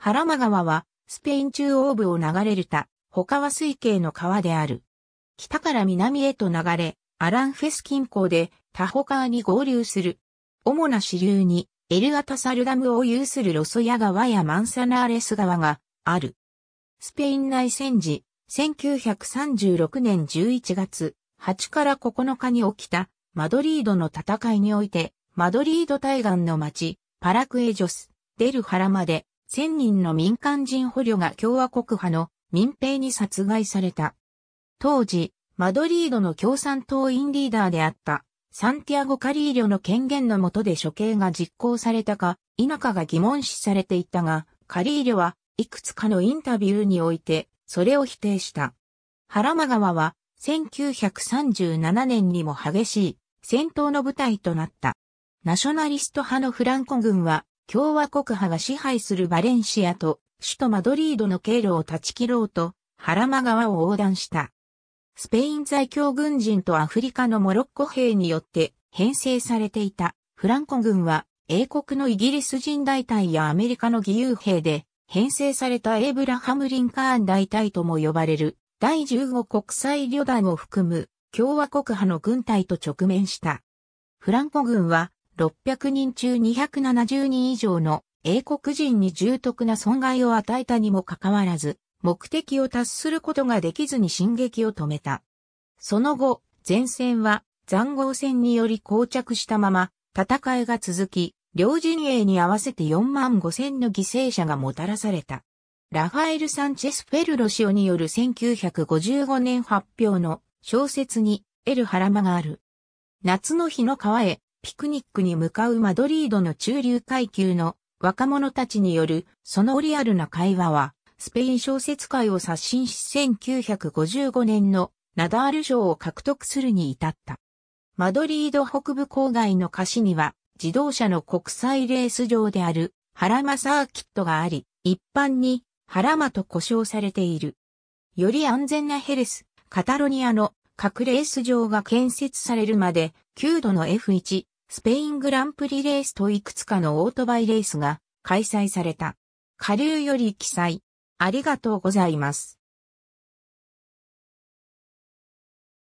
ハラマ川は、スペイン中央部を流れるた、他は水系の川である。北から南へと流れ、アランフェス近郊で、タホ川に合流する。主な支流に、エルアタサルダムを有するロソヤ川やマンサナーレス川がある。スペイン内戦時、1936年11月8から9日に起きたマドリードの戦いにおいて、マドリード対岸の町、パラクエジョス、デルハラまで1000人の民間人捕虜が共和国派の民兵に殺害された。当時、マドリードの共産党員リーダーであった、サンティアゴ・カリーリョの権限の下で処刑が実行されたか、否かが疑問視されていたが、カリーリョはいくつかのインタビューにおいて、それを否定した。原間川は、1937年にも激しい戦闘の舞台となった。ナショナリスト派のフランコ軍は共和国派が支配するバレンシアと首都マドリードの経路を断ち切ろうと、原間川を横断した。スペイン在京軍人とアフリカのモロッコ兵によって編成されていたフランコ軍は英国のイギリス人大隊やアメリカの義勇兵で編成されたエイブラハム・リンカーン大隊とも呼ばれる第15国際旅団を含む共和国派の軍隊と直面した。フランコ軍は600人中270人以上の英国人に重篤な損害を与えたにもかかわらず、目的を達することができずに進撃を止めた。その後、前線は残壕戦により膠着したまま、戦いが続き、両陣営に合わせて4万5千の犠牲者がもたらされた。ラファエル・サンチェス・フェルロシオによる1955年発表の小説にエル・ハラマがある。夏の日の川へピクニックに向かうマドリードの中流階級の若者たちによるそのリアルな会話は、スペイン小説界を刷新し1955年のナダール賞を獲得するに至った。マドリード北部郊外の歌詞には、自動車の国際レース場であるハラマサーキットがあり、一般にハラマと呼称されている。より安全なヘレス、カタロニアの各レース場が建設されるまで9度の F1 スペイングランプリレースといくつかのオートバイレースが開催された。下流より記載。ありがとうございます。